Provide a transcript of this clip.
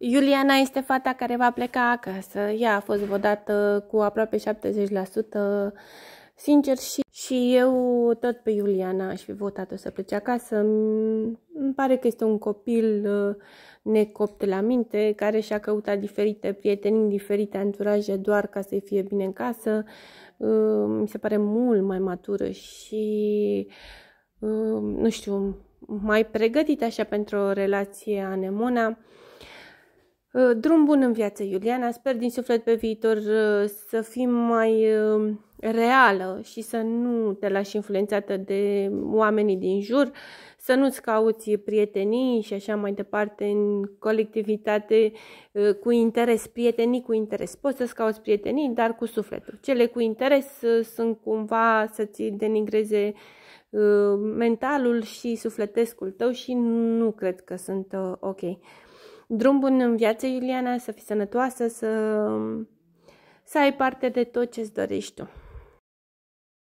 Iuliana este fata care va pleca acasă. Ea a fost vădată cu aproape 70%. Sincer, și, și eu tot pe Iuliana aș fi votat-o să plece acasă. Mm, îmi pare că este un copil uh, necopt la minte, care și-a căutat diferite prieteni, diferite anturaje doar ca să-i fie bine în casă. Uh, mi se pare mult mai matură și, uh, nu știu, mai pregătită așa pentru o relație anemona. Uh, drum bun în viață, Iuliana. Sper din suflet pe viitor uh, să fim mai uh, reală și să nu te lași influențată de oamenii din jur, să nu-ți cauți prietenii și așa mai departe în colectivitate cu interes, prietenii cu interes. Poți să-ți cauți prietenii, dar cu sufletul. Cele cu interes sunt cumva să-ți denigreze mentalul și sufletescul tău și nu cred că sunt ok drum bun în viață, Iuliana, să fii sănătoasă, să, să ai parte de tot ce-ți dorești tu.